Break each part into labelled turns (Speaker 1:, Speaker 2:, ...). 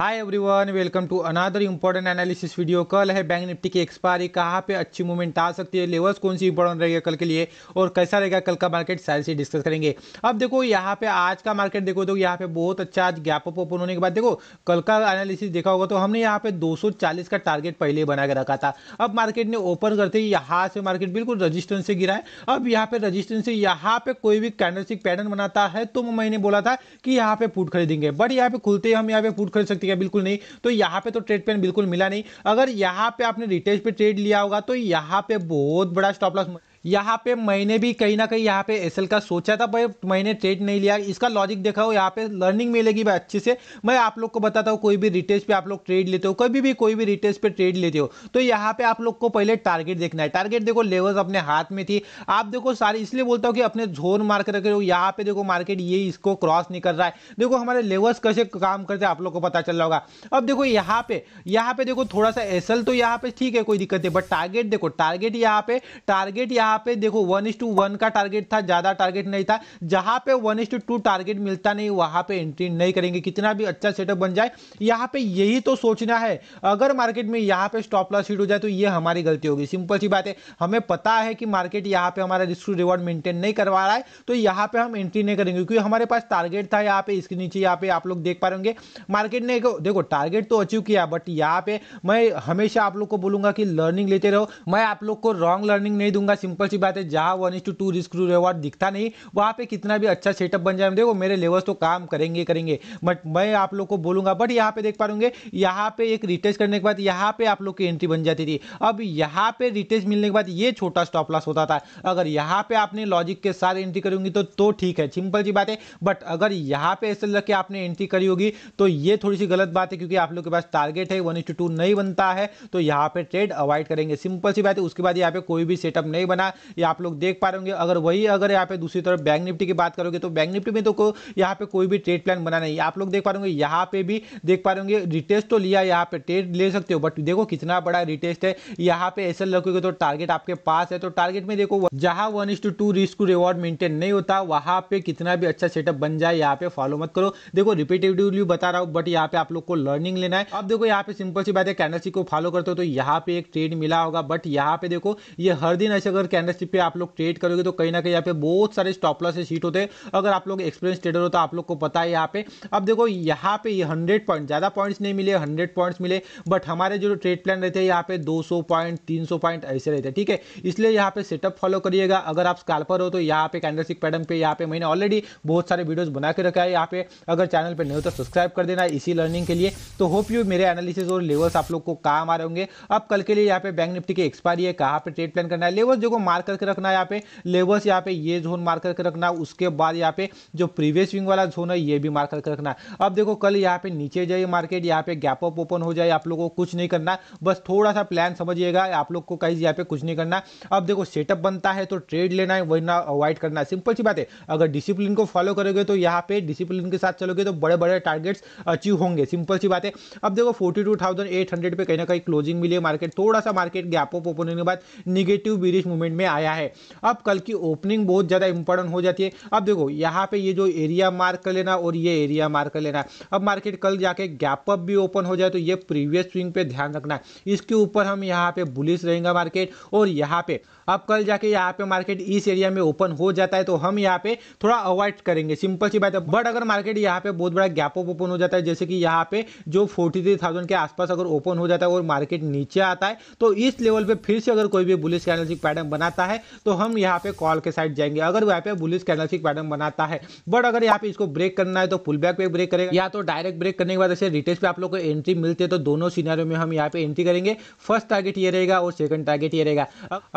Speaker 1: hi everyone welcome to another important analysis video कल है bank Nifty की expiry कहाँ पे अच्छी मूवमेंट आ सकती है लेवल्स कौन सी इंपॉर्टेंट रहेगा कल के लिए और कैसा रहेगा कल का मार्केट सारी से डिस्कस करेंगे अब देखो यहाँ पे आज का मार्केट देखो तो यहाँ पे बहुत अच्छा आज गैप अप ओपन होने के बाद देखो कल का एनालिसिस देखा होगा तो हमने यहाँ पे दो का टारगेट पहले बना के रखा था अब मार्केट ने ओपन करते ही यहाँ से मार्केट बिल्कुल रजिस्टेंस से गिरा है अब यहाँ पे रजिस्टेंस से यहाँ पे कोई भी कैंडलस्टिक पैटर्न बनाता है तो मैंने बोला था कि यहाँ पे फूट खरीदेंगे बट यहाँ पे खुलते ही हम यहाँ पे फूट खरीद सकते है बिल्कुल नहीं तो यहाँ पे तो ट्रेड पेन बिल्कुल मिला नहीं अगर यहाँ पे आपने रिटेल पे ट्रेड लिया होगा तो यहाँ पे बहुत बड़ा स्टॉप लॉस यहाँ पे मैंने भी कहीं ना कहीं यहाँ पे एस का सोचा था भाई मैंने ट्रेड नहीं लिया इसका लॉजिक देखा हो यहाँ पे लर्निंग मिलेगी भाई अच्छे से मैं आप लोग को बताता हूँ कोई भी रिटेल्स पे आप लोग ट्रेड लेते हो कभी भी कोई भी रिटेल्स पे ट्रेड लेते हो तो यहाँ पे आप लोग को पहले टारगेट देखना है टारगेट देखो लेवल अपने हाथ में थी आप देखो सारे इसलिए बोलता हूँ कि अपने जोन मार्क रखे हो यहाँ पे देखो मार्केट ये इसको क्रॉस नहीं कर रहा है देखो हमारे लेवल्स कैसे काम करते आप लोग को पता चल रहा होगा अब देखो यहाँ पे यहाँ पे देखो थोड़ा सा एसल तो यहाँ पे ठीक है कोई दिक्कत नहीं बट टारगेट देखो टारगेट यहाँ पे टारगेट यहाँ यहाँ पे देखो वन इज टू वन का टारगेट था ज़्यादा टारगेट नहीं था जहां पे वन इज टू टू टारगेट मिलता नहीं वहां पे एंट्री नहीं करेंगे कितना भी अच्छा सेटअप बन जाए यहाँ पे यही तो सोचना है अगर मार्केट में यहाँ पे स्टॉप लॉस हिट हो जाए तो ये हमारी गलती होगी सिंपल सी बात है हमें पता है कि मार्केट यहाँ पे हमारा रिस्क रिवॉर्ड मेंटेन नहीं करवा रहा है तो यहाँ पे हम एंट्री नहीं करेंगे क्योंकि हमारे पास टारगेट था यहाँ पे इसके नीचे यहाँ पे आप लोग देख पा रहे मार्केट ने देखो टारगेट तो अचीव किया बट यहाँ पे मैं हमेशा आप लोग को बोलूंगा कि लर्निंग लेते रहो मैं आप लोग को रॉन्ग लर्निंग नहीं दूंगा सिंपल सिंपल सी बात है जहाँ one to two risk to reward दिखता नहीं वहाँ पे कितना भी अच्छा सेटअप बन जाए देखो मेरे लेवल्स तो काम करेंगे करेंगे बट मैं आप लोग को बोलूंगा बट यहाँ पे देख पा रूंगे यहाँ पे एक रिटेस करने के बाद यहाँ पे आप लोग की एंट्री बन जाती थी अब यहाँ पे रिटेस मिलने के बाद ये छोटा स्टॉप लॉस होता था अगर यहाँ पे आपने लॉजिक के साथ एंट्री करूंगी तो तो ठीक है सिंपल सी बात है बट अगर यहाँ पे ऐसे लग के आपने एंट्री करी होगी तो ये थोड़ी सी गलत बात है क्योंकि आप लोग के पास टारगेट है वन नहीं बनता है तो यहाँ पे ट्रेड अवॉइड करेंगे सिंपल सी बात है उसके बाद यहाँ पे कोई भी सेटअप नहीं बना रहेगा ये आप लोग देख पा रहे होंगे अगर वही अगर यहाँ पे दूसरी तरफ बैंक निफ्टी की बात करोगे तो बैंक निफ्टी में तो को यहाँ पे कोई भी ट्रेड प्लान बना नहीं आप लोग देख पा रहे होंगे यहाँ पे भी देख पा रहे होंगे रिटेस्ट तो लिया यहाँ पे ट्रेड ले सकते हो बट देखो कितना बड़ा रिटेस्ट है यहाँ पे ऐसा लगोगे तो टारगेट आपके पास है तो टारगेट में देखो जहां one is to two risk to reward maintain नहीं होता वहां पे कितना भी अच्छा सेटअप बन जाए यहाँ पे फॉलो मत करो देखो रिपीटेटिवली बता रहा हूँ बट यहाँ पे आप लोग को लर्निंग लेना है अब देखो यहाँ पे सिंपल सी बात है कैंडलस्टिक को फॉलो करते हो तो यहाँ पे एक ट्रेड मिला होगा बट यहाँ पे देखो ये हर दिन ऐसे अगर कैंडलशिप पे आप लोग ट्रेड करोगे तो कहीं ना कहीं यहाँ पे बहुत सारे स्टॉप लॉस शीट होते हैं अगर आप लोग एक्सपीरियंस ट्रेडर हो तो आप लोग को पता है यहाँ पे अब देखो यहाँ पे हंड्रेड पॉइंट ज़्यादा पॉइंट्स नहीं मिले हंड्रेड पॉइंट्स मिले बट हमारे जो ट्रेड प्लान रहते हैं यहाँ पे दो पॉइंट तीन पॉइंट ऐसे रहते हैं ठीक है इसलिए यहाँ पे सेटअप फॉलो करिएगा अगर आप स्कॉपर हो तो यहाँ पे कैंडलशिप पैटर्न पे यहाँ पे मैंने ऑलरेडी बहुत सारे वीडियोज बना के रखा है यहाँ पे अगर चैनल पर नहीं हो तो सब्सक्राइब कर देना इसी लर्निंग के लिए तो होप यू मेरे एनालिसिस और लेवल्स आप लोग को काम आ रहे होंगे अब कल के लिए यहाँ पे बैंक निफ्टी की एक्सपायरी है कहाँ पे ट्रेड प्लान करना है लेवल्स देखो मार्क करके रखना है यहाँ पे लेबर्स यहाँ पे ये जोन मार्क करके रखना है उसके बाद यहाँ पे जो प्रीवियस विंग वाला जोन है ये भी मार्क करके रखना है अब देखो कल यहाँ पे नीचे जाइए मार्केट यहाँ पे गैप अप ओपन हो जाए आप लोग को कुछ नहीं करना बस थोड़ा सा प्लान समझिएगा आप लोग को कहीं यहाँ पे कुछ नहीं करना अब देखो सेटअप बनता है तो ट्रेड लेना है वही अवॉइड करना है सिंपल सी बात है अगर डिसिप्लिन को फॉलो करोगे तो यहाँ पे डिसिप्लिन के साथ चलोगे तो बड़े बड़े टारगेट्स अचीव होंगे सिंपल सी बात है अब देखो फोर्टी पे कहीं ना कहीं क्लोजिंग मिली है मार्केट थोड़ा सा मार्केट गैप अप ओपन होने के बाद निगेटिव बीरिश मूवमेंट में आया है अब कल की ओपनिंग बहुत ज़्यादा इंपॉर्टेंट हो जाती है अब देखो यहाँ पे ये जो एरिया मार्क कर लेना और ये एरिया मार्क कर लेना अब मार्केट कल जाके गैप अप भी ओपन हो जाए तो ये प्रीवियस स्विंग पे ध्यान रखना है इसके ऊपर हम यहाँ पे बुलिस रहेंगे मार्केट और यहाँ पे अब कल जाके यहाँ पे मार्केट इस एरिया में ओपन हो जाता है तो हम यहाँ पे थोड़ा अवॉइड करेंगे सिंपल सी बात है बट अगर मार्केट यहाँ पे बहुत बड़ा गैप अप ओपन हो जाता है जैसे कि यहाँ पे जो फोर्टी के आसपास अगर ओपन हो जाता है और मार्केट नीचे आता है तो इस लेवल पे फिर से अगर कोई भी बुलिस कैनल पैटर्न बना बनाता है तो हम यहाँ पे कॉल के साइड जाएंगे अगर यहाँ पे बुलिस कैंडलस्टिक पैटर्न बनाता है बट अगर यहाँ पे इसको ब्रेक करना है तो पुल बैक पे ब्रेक करेगा या तो डायरेक्ट ब्रेक करने के बाद ऐसे रिटेल पे आप लोग को एंट्री मिलती है तो दोनों सीनारियों में हम यहाँ पे एंट्री करेंगे फर्स्ट टारगेट ये रहेगा और सेकंड टारगेट ये रहेगा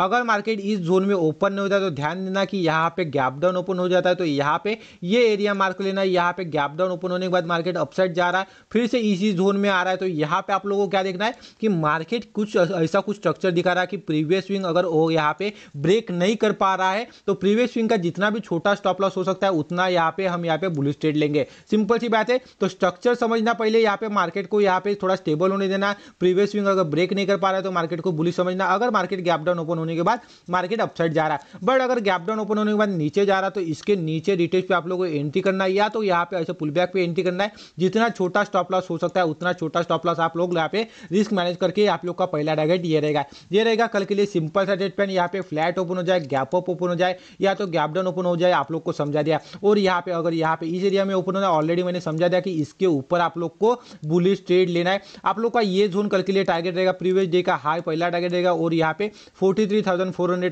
Speaker 1: अगर मार्केट इस जोन में ओपन नहीं होता तो ध्यान देना कि यहाँ पे गैप डाउन ओपन हो जाता है तो यहाँ पे ये एरिया मार्क लेना है यहाँ पे गैप डाउन ओपन होने के बाद मार्केट अपसाइड जा रहा है फिर से इसी जोन में आ रहा है तो यहाँ पे आप लोगों को क्या देखना है कि मार्केट कुछ ऐसा कुछ स्ट्रक्चर दिखा रहा है कि प्रीवियस स्विंग अगर हो यहाँ पे ब्रेक नहीं कर पा रहा है तो प्रीवियस स्विंग का जितना भी छोटा स्टॉप लॉस हो सकता है उतना यहाँ पे हम यहाँ पे बुलिस ट्रेड लेंगे सिंपल सी बात है तो स्ट्रक्चर समझना पहले यहाँ पे मार्केट को यहाँ पे थोड़ा स्टेबल होने देना प्रीवियस स्विंग अगर ब्रेक नहीं कर पा रहा है तो मार्केट को बुलिस समझना अगर मार्केट गैप डाउन ओपन होने के बाद मार्केट अपसाइड जा रहा है बट अगर गैप डाउन ओपन होने के बाद नीचे जा रहा है तो इसके नीचे डिटेल्स पर आप लोगों को एंट्री करना है या तो यहाँ पे ऐसे पुल बैक पर एंट्री करना है जितना छोटा स्टॉप लॉस हो सकता है उतना छोटा स्टॉप लॉस आप लोग यहाँ पे रिस्क मैनेज करके आप लोग का पहला टारगेट ये रहेगा ये रहेगा कल के लिए सिंपल सा डेट पेन यहाँ पे फ्लैट ओपन हो जाए गैप अप ओपन हो जाए या तो गैप डाउन ओपन हो जाए आप लोग को समझा दिया और यहाँ पे अगर यहाँ पे इस एरिया में ओपन हो जाए ऑलरेडी मैंने समझा दिया कि इसके ऊपर आप लोग को बुलिश ट्रेड लेना है आप लोग का ये जोन कल के लिए टारगेट रहेगा प्रीवियस डे का हाई पहला टारगेट रहेगा और यहाँ पे फोर्टी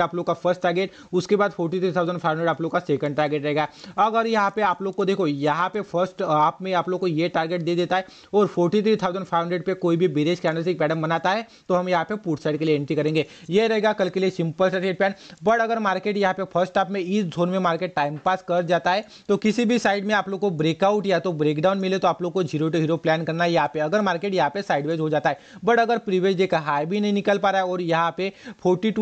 Speaker 1: आप लोग का फर्स्ट टारगेट उसके बाद फोर्टी आप लोग का सेकंड टारगेट रहेगा अगर यहाँ पे आप लोग को देखो यहाँ पे फर्स्ट आप में आप लोग को ये टारगेट दे देता है और फोर्टी पे कोई भी बेरेज कैंडलस्टिक पैटर्न बनाता है तो हम यहाँ पे पुट साइड के लिए एंट्री करेंगे ये रहेगा कल के लिए सिंपल सा रेट पैन बट अगर मार्केट यहाँ पे फर्स्ट हाफ में इस जोन में मार्केट टाइम पास कर जाता है तो किसी भी साइड में आप लोग को ब्रेकआउट या तो ब्रेकडाउन मिले तो आप लोग को जीरो टू हीरो प्लान करना है यहाँ पे अगर मार्केट यहाँ पे साइडवेज हो जाता है बट अगर प्रीवियस डे का हाई भी नहीं निकल पा रहा है और यहाँ पे फोर्टी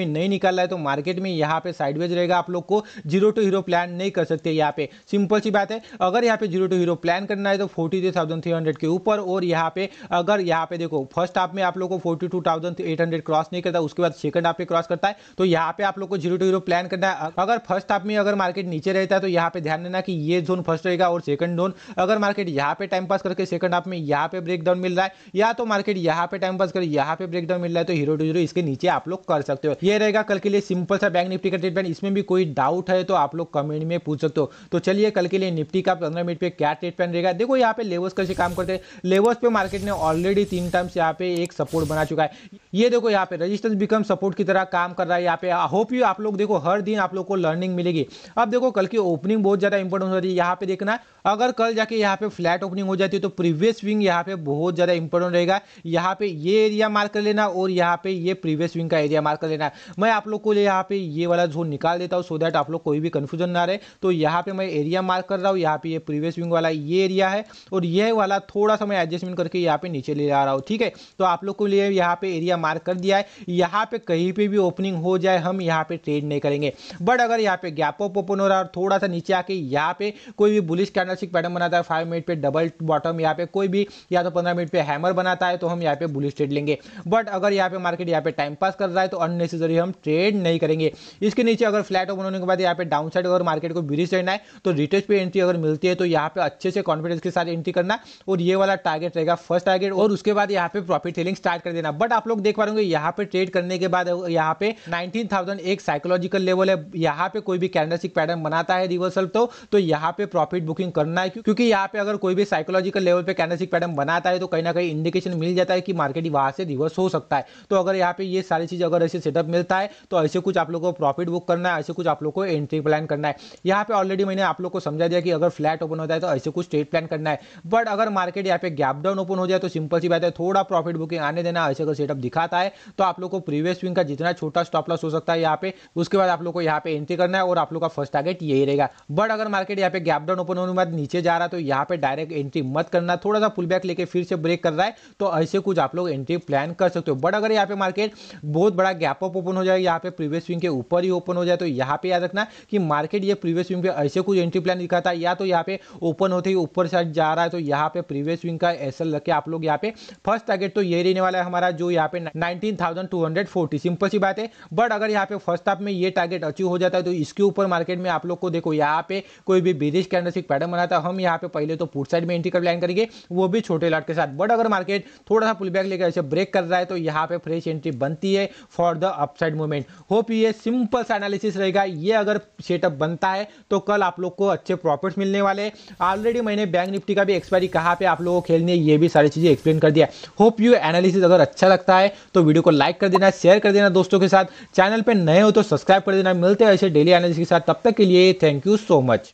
Speaker 1: में नहीं निकल रहा है तो मार्केट में यहाँ पे साइडवेज रहेगा आप लोग को जीरो टू हीरो प्लान नहीं कर सकते यहाँ पे सिंपल सी बात है अगर यहाँ पे जीरो टू हीरो प्लान करना है तो फोर्टी के ऊपर और यहाँ पे अगर यहाँ पे देखो फर्स्ट हाफ में आप लोग को forty two thousand eight hundred cross नहीं करता उसके बाद सेकंड हाफ पे क्रॉस क्रॉस करता है तो यहाँ पे आप लोग को जीरो टू जीरो प्लान करना है अगर फर्स्ट हाफ में अगर मार्केट नीचे रहता है तो यहाँ पे ध्यान देना कि ये जोन फर्स्ट रहेगा और सेकंड जोन अगर मार्केट यहाँ पे टाइम पास करके सेकंड हाफ में यहाँ पे ब्रेकडाउन मिल रहा है या तो मार्केट यहाँ पे टाइम पास कर यहाँ पे ब्रेकडाउन मिल रहा है तो हीरो टू जीरो इसके नीचे आप लोग कर सकते हो ये रहेगा कल के लिए सिंपल सा बैंक निफ्टी का ट्रीटमेंट इसमें भी कोई डाउट है तो आप लोग कमेंट में पूछ सकते हो तो चलिए कल के लिए निफ्टी का पंद्रह मिनट पे क्या ट्रीटमेंट रहेगा देखो यहाँ पे लेवल्स कैसे काम करते हैं लेवल्स पे मार्केट ने ऑलरेडी तीन टाइम्स यहाँ पे एक सपोर्ट बना चुका है ये देखो यहाँ पे रेजिस्टेंस बिकम सपोर्ट की तरह काम कर रहा है यहाँ पे आई होप यू आप लोग देखो हर दिन आप लोग को लर्निंग मिलेगी अब देखो कल की ओपनिंग बहुत ज़्यादा इंपॉर्टेंट हो रही है यहाँ पे देखना है अगर कल जाके यहाँ पे फ्लैट ओपनिंग हो जाती है तो प्रीवियस विंग यहाँ पे बहुत ज़्यादा इंपॉर्टेंट रहेगा यहाँ पे ये एरिया मार्क कर लेना और यहाँ पे ये प्रीवियस विंग का एरिया मार्क कर लेना मैं आप लोग को यहाँ पे ये वाला जोन निकाल देता हूँ सो दैट आप लोग कोई भी कन्फ्यूजन ना रहे तो यहाँ पे मैं एरिया मार्क कर रहा हूँ यहाँ पे ये प्रीवियस विंग वाला ये एरिया है और ये वाला थोड़ा सा मैं एडजस्टमेंट करके यहाँ पे नीचे ले आ रहा हूँ ठीक है तो आप लोग को लिए यहाँ पे एरिया मार्क कर दिया है यहाँ पे कहीं पे भी ओपनिंग हो जाए हम यहाँ पे ट्रेड नहीं करेंगे बट अगर यहाँ पे गैप ऑफ ओपन हो रहा है और थोड़ा सा नीचे आके यहाँ पे कोई भी बुलिश कैंडल कैंडलस्टिक पैटर्न बनाता है फाइव मिनट पे डबल बॉटम यहाँ पे कोई भी या तो पंद्रह मिनट पे हैमर बनाता है तो हम यहाँ पे बुलिस ट्रेड लेंगे बट अगर यहाँ पे मार्केट यहाँ पे टाइम पास कर रहा है तो अननेसेसरी हम ट्रेड नहीं करेंगे इसके नीचे अगर फ्लैट ओपन होने के बाद यहाँ पे डाउन साइड अगर मार्केट को ब्रिज रहना है तो रिटेज पे एंट्री अगर मिलती है तो यहाँ पे अच्छे से कॉन्फिडेंस के साथ एंट्री करना और ये वाला टारगेट रहेगा फर्स्ट टारगेट और उसके बाद यहाँ पे प्रॉफिट सेलिंग स्टार्ट कर देना बट आप लोग देख पा रहे यहाँ पे ट्रेड करने के बाद यहाँ पे नाइनटीन एक साइकोलॉजिकल लेवल है यहाँ पे कोई भी कैंडलस्टिक पैटर्न बनाता है रिवर्सल तो तो यहाँ पे प्रॉफिट बुकिंग करना है क्योंकि यहाँ पे अगर कोई भी साइकोलॉजिकल लेवल पे कैंडलस्टिक पैटर्न बनाता है तो कहीं ना कहीं इंडिकेशन मिल जाता है कि मार्केट वहां से रिवर्स हो सकता है तो अगर यहाँ पे ये सारी चीज़ अगर ऐसे सेटअप मिलता है तो ऐसे कुछ आप लोग को प्रॉफिट बुक करना है ऐसे कुछ आप लोग को एंट्री प्लान करना है यहाँ पे ऑलरेडी मैंने आप लोग को समझा दिया कि अगर फ्लैट ओपन होता है तो ऐसे कुछ ट्रेड प्लान करना है बट अगर मार्केट यहाँ पे गैप डाउन ओपन हो जाए तो सिंपल सी बात है थोड़ा प्रॉफिट बुकिंग आने देना ऐसे अगर सेटअप दिखाता है तो आप लोग को प्रीवियस विंग का जितना छोटा स्टॉप लॉस हो सकता है यहाँ पे उसके बाद आप लोग को यहाँ पे एंट्री करना है और आप लोग का फर्स्ट टारगेट यही रहेगा बट अगर मार्केट यहाँ पे गैप डाउन ओपन होने के बाद नीचे जा रहा है तो यहाँ पे डायरेक्ट एंट्री मत करना थोड़ा सा पुल बैक लेके फिर से ब्रेक कर रहा है तो ऐसे कुछ आप लोग एंट्री प्लान कर सकते हो बट अगर यहाँ पे मार्केट बहुत बड़ा गैप अप ओपन हो जाए यहाँ पे प्रीवियस स्विंग के ऊपर ही ओपन हो जाए तो यहाँ पे याद रखना कि मार्केट ये प्रीवियस स्विंग पे ऐसे कुछ एंट्री प्लान दिखाता है या तो यहाँ पे ओपन होते ही ऊपर साइड जा रहा है तो यहाँ पे प्रीवियस स्विंग का एसल लग के आप लोग यहाँ पे फर्स्ट टारगेट तो ये रहने वाला है हमारा जो यहाँ पे नाइनटीन सिंपल सी बात है बट अगर यहाँ पे फर्स्ट हाफ में ये टारगेट अचीव हो जाता है तो इसके ऊपर मार्केट में आप लोग को देखो यहाँ पे कोई भी बिरिश कैंडलस्टिक पैटर्न मांगा था हम यहाँ पे पहले तो पुट साइड में एंट्री कर लाइन करेंगे वो भी छोटे लॉट के साथ बट अगर मार्केट थोड़ा सा पुल बैक लेकर ऐसे ब्रेक कर रहा है तो यहाँ पे फ्रेश एंट्री बनती है for the upside movement hope ये सिंपल सा एनालिसिस रहेगा ये अगर सेटअप बनता है तो कल आप लोग को अच्छे प्रॉफिट मिलने वाले ऑलरेडी मैंने बैंक निफ्टी का भी एक्सपायरी कहाँ पे आप लोग को खेलनी है ये भी सारी चीज़ें एक्सप्लेन कर दिया होप यू एनालिसिस अगर अच्छा लगता है तो वीडियो को लाइक कर देना शेयर कर देना दोस्तों के साथ चैनल पर नए हो तो सब्सक्राइब कर देना मिलते हैं ऐसे डेली एनालिसिस के साथ तब तक के लिए थैंक यू सो मच